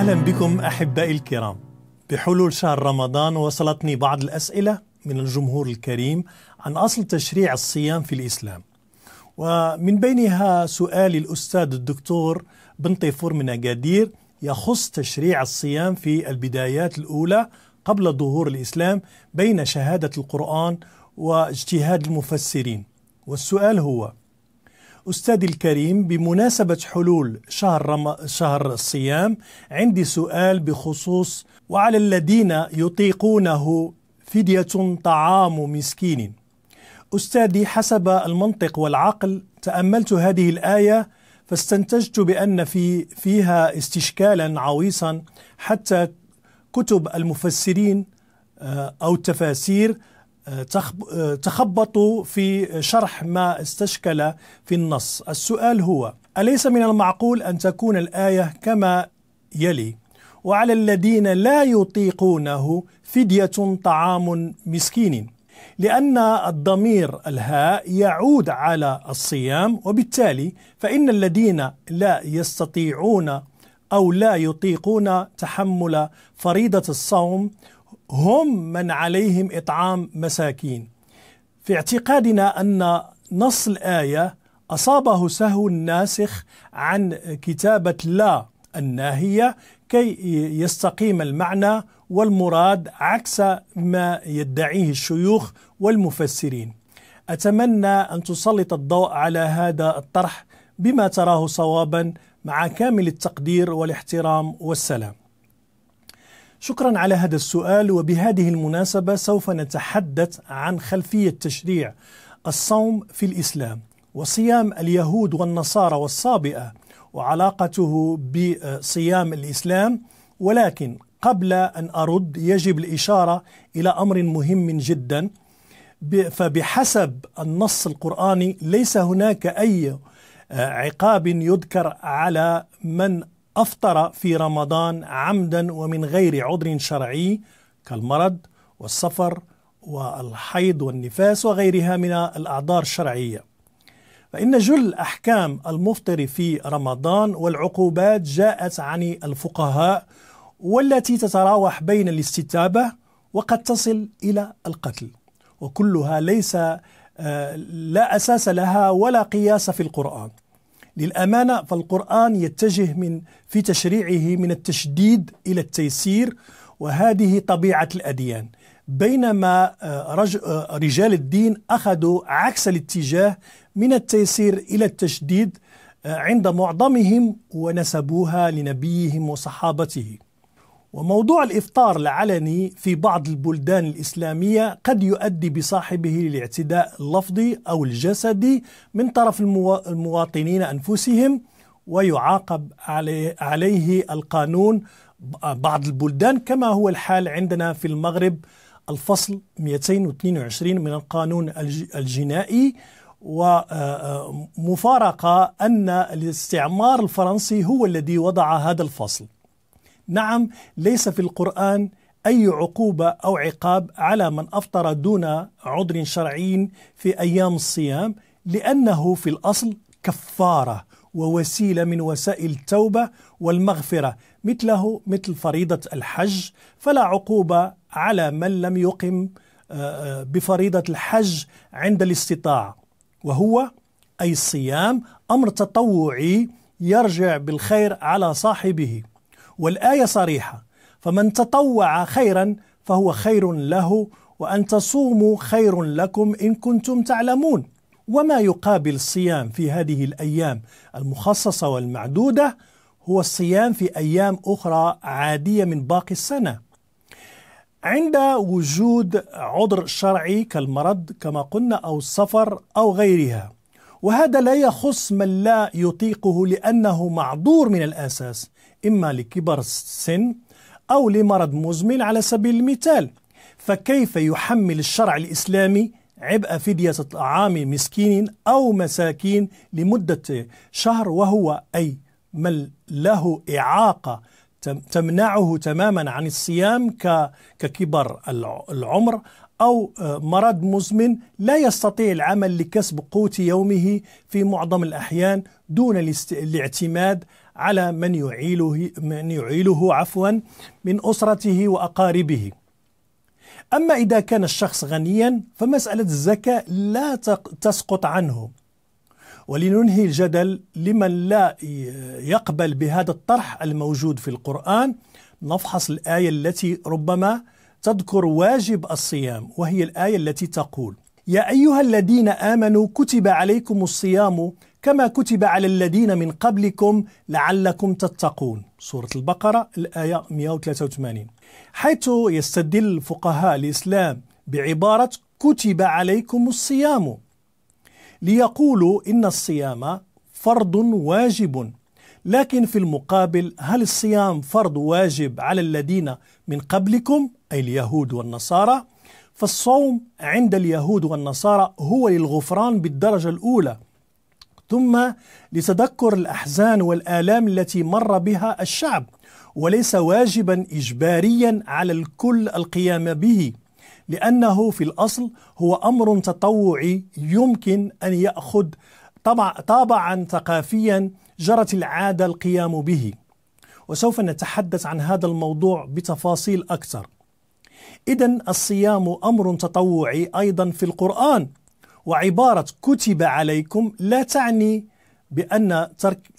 أهلا بكم أحبائي الكرام بحلول شهر رمضان وصلتني بعض الأسئلة من الجمهور الكريم عن أصل تشريع الصيام في الإسلام ومن بينها سؤال الأستاذ الدكتور بن طيفور من أكادير يخص تشريع الصيام في البدايات الأولى قبل ظهور الإسلام بين شهادة القرآن واجتهاد المفسرين والسؤال هو أستاذي الكريم بمناسبة حلول شهر, رم... شهر الصيام عندي سؤال بخصوص وعلى الذين يطيقونه فدية طعام مسكين أستاذي حسب المنطق والعقل تأملت هذه الآية فاستنتجت بأن في فيها استشكالا عويصا حتى كتب المفسرين آه، أو التفاسير تخبطوا في شرح ما استشكل في النص السؤال هو أليس من المعقول أن تكون الآية كما يلي وعلى الذين لا يطيقونه فدية طعام مسكين لأن الضمير الهاء يعود على الصيام وبالتالي فإن الذين لا يستطيعون أو لا يطيقون تحمل فريضة الصوم هم من عليهم إطعام مساكين في اعتقادنا أن نص الآية أصابه سهو الناسخ عن كتابة لا الناهية كي يستقيم المعنى والمراد عكس ما يدعيه الشيوخ والمفسرين أتمنى أن تسلط الضوء على هذا الطرح بما تراه صوابا مع كامل التقدير والاحترام والسلام شكرا على هذا السؤال وبهذه المناسبة سوف نتحدث عن خلفية تشريع الصوم في الإسلام وصيام اليهود والنصارى والصابئة وعلاقته بصيام الإسلام ولكن قبل أن أرد يجب الإشارة إلى أمر مهم جدا فبحسب النص القرآني ليس هناك أي عقاب يذكر على من أفطر في رمضان عمدا ومن غير عذر شرعي كالمرض والسفر والحيض والنفاس وغيرها من الأعذار الشرعية فإن جل أحكام المفطر في رمضان والعقوبات جاءت عن الفقهاء والتي تتراوح بين الاستتابة وقد تصل إلى القتل وكلها ليس آه، لا أساس لها ولا قياس في القرآن للأمانة فالقرآن يتجه من في تشريعه من التشديد إلى التيسير وهذه طبيعة الأديان بينما آه، آه، رجال الدين أخذوا عكس الاتجاه من التيسير إلى التشديد آه، عند معظمهم ونسبوها لنبيهم وصحابته وموضوع الإفطار العلني في بعض البلدان الإسلامية قد يؤدي بصاحبه للاعتداء اللفظي أو الجسدي من طرف المواطنين أنفسهم ويعاقب عليه القانون بعض البلدان كما هو الحال عندنا في المغرب الفصل 222 من القانون الجنائي ومفارقة آه، آه، أن الاستعمار الفرنسي هو الذي وضع هذا الفصل نعم ليس في القرآن أي عقوبة أو عقاب على من أفطر دون عذر شرعي في أيام الصيام لأنه في الأصل كفارة ووسيلة من وسائل التوبة والمغفرة مثله مثل فريضة الحج فلا عقوبة على من لم يقم آه، آه، بفريضة الحج عند الاستطاعة وهو أي الصيام أمر تطوعي يرجع بالخير على صاحبه والآية صريحة فمن تطوع خيرا فهو خير له وأن تصوموا خير لكم إن كنتم تعلمون وما يقابل الصيام في هذه الأيام المخصصة والمعدودة هو الصيام في أيام أخرى عادية من باقي السنة عند وجود عذر شرعي كالمرض كما قلنا أو السفر أو غيرها وهذا لا يخص من لا يطيقه لأنه معذور من الأساس إما لكبر السن أو لمرض مزمن على سبيل المثال فكيف يحمل الشرع الإسلامي عبء فدية طعام مسكين أو مساكين لمدة شهر وهو أي من له إعاقة تمنعه تماما عن الصيام ككبر العمر أو آه، مرض مزمن لا يستطيع العمل لكسب قوت يومه في معظم الأحيان دون الاعتماد على من يعيله من يعيله عفوا من أسرته وأقاربه. أما إذا كان الشخص غنيا فمسألة الزكاة لا تسقط عنه. ولننهي الجدل لمن لا آه، يقبل بهذا الطرح الموجود في القرآن نفحص الآية التي ربما تذكر واجب الصيام وهي الآية التي تقول يا أيها الذين آمنوا كتب عليكم الصيام كما كتب على الذين من قبلكم لعلكم تتقون سورة البقرة الآية 183 حيث يستدل فقهاء الإسلام بعبارة كتب عليكم الصيام ليقولوا إن الصيام فرض واجب لكن في المقابل هل الصيام فرض واجب على الذين من قبلكم أي اليهود والنصارى؟ فالصوم عند اليهود والنصارى هو للغفران بالدرجة الأولى ثم لتذكر الأحزان والآلام التي مر بها الشعب وليس واجبا إجباريا على الكل القيام به لأنه في الأصل هو أمر تطوعي يمكن أن يأخذ طبعا ثقافيا ثقافيا جرت العاده القيام به وسوف نتحدث عن هذا الموضوع بتفاصيل اكثر اذا الصيام امر تطوعي ايضا في القران وعباره كتب عليكم لا تعني بان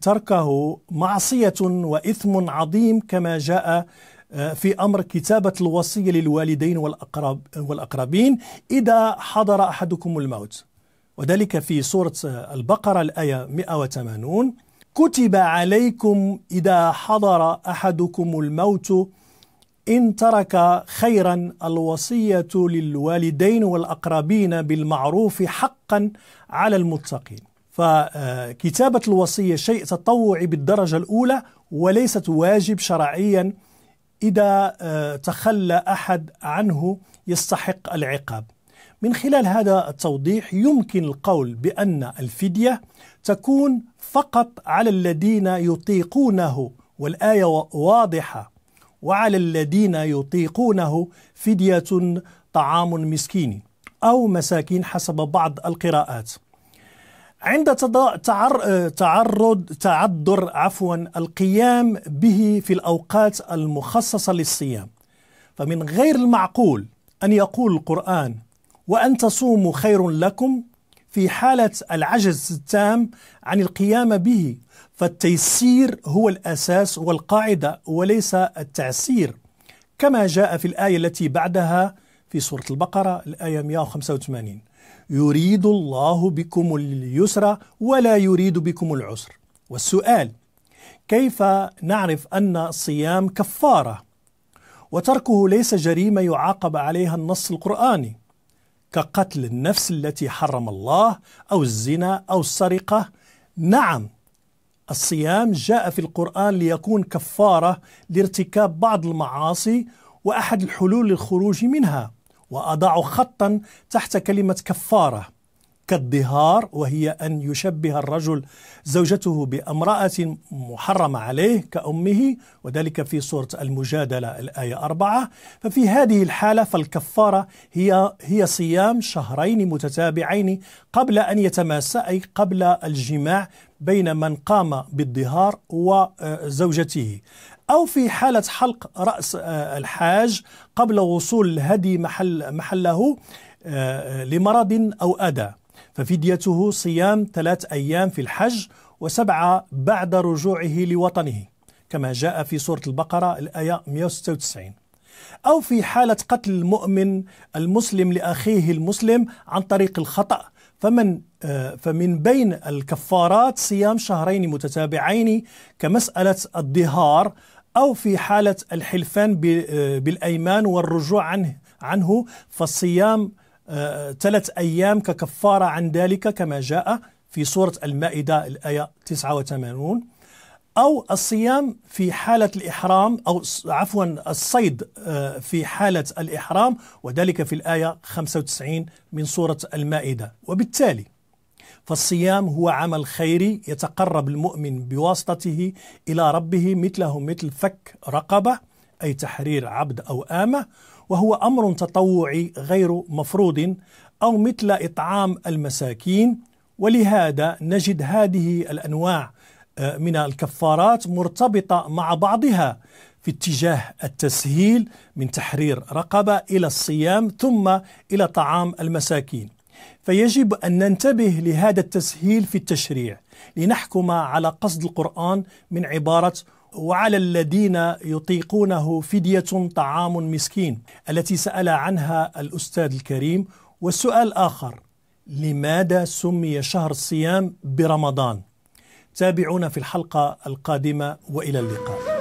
تركه معصيه واثم عظيم كما جاء آه، في امر كتابه الوصيه للوالدين والأقرب والاقربين اذا حضر احدكم الموت وذلك في سوره آه، البقره الايه 180 كتب عليكم إذا حضر أحدكم الموت إن ترك خيرا الوصية للوالدين والأقربين بالمعروف حقا على المتقين فكتابة الوصية شيء تطوعي بالدرجة الأولى وليست واجب شرعيا إذا آه، تخلى أحد عنه يستحق العقاب من خلال هذا التوضيح يمكن القول بأن الفدية تكون فقط على الذين يطيقونه والآية واضحة وعلى الذين يطيقونه فدية طعام مسكين أو مساكين حسب بعض القراءات عند تعر تعرض تعذر عفوا القيام به في الأوقات المخصصة للصيام فمن غير المعقول أن يقول القرآن وأن تصوموا خير لكم في حالة العجز التام عن القيام به فالتيسير هو الأساس والقاعدة وليس التعسير كما جاء في الآية التي بعدها في سورة البقرة الآية 185 يريد الله بكم اليسر ولا يريد بكم العسر والسؤال كيف نعرف أن الصيام كفارة وتركه ليس جريمة يعاقب عليها النص القرآني كقتل النفس التي حرم الله أو الزنا أو السرقة نعم الصيام جاء في القرآن ليكون كفارة لارتكاب بعض المعاصي وأحد الحلول للخروج منها وأضع خطا تحت كلمة كفارة كالظهار وهي أن يشبه الرجل زوجته بامرأة محرمة عليه كأمه وذلك في سورة المجادلة الآية أربعة ففي هذه الحالة فالكفارة هي هي صيام شهرين متتابعين قبل أن يتماس أي قبل الجماع بين من قام بالظهار وزوجته أو في حالة حلق رأس آه، الحاج قبل وصول الهدي محل محله آه، لمرض أو أذى ففديته صيام ثلاث أيام في الحج وسبعة بعد رجوعه لوطنه كما جاء في سورة البقرة الآية 196 أو في حالة قتل المؤمن المسلم لأخيه المسلم عن طريق الخطأ فمن آه، فمن بين الكفارات صيام شهرين متتابعين كمسألة الظهار أو في حالة الحلفان آه، بالأيمان والرجوع عنه عنه فالصيام ثلاث أيام ككفارة عن ذلك كما جاء في سورة المائدة الآية 89 أو الصيام في حالة الإحرام أو عفوا الصيد آه، في حالة الإحرام وذلك في الآية 95 من سورة المائدة وبالتالي فالصيام هو عمل خيري يتقرب المؤمن بواسطته إلى ربه مثله مثل فك رقبة أي تحرير عبد أو آمة وهو امر تطوعي غير مفروض او مثل اطعام المساكين ولهذا نجد هذه الانواع آه، من الكفارات مرتبطه مع بعضها في اتجاه التسهيل من تحرير رقبه الى الصيام ثم الى طعام المساكين فيجب ان ننتبه لهذا التسهيل في التشريع لنحكم على قصد القران من عباره وعلى الذين يطيقونه فدية طعام مسكين التي سأل عنها الأستاذ الكريم والسؤال آخر لماذا سمي شهر الصيام برمضان؟ تابعونا في الحلقة القادمة وإلى اللقاء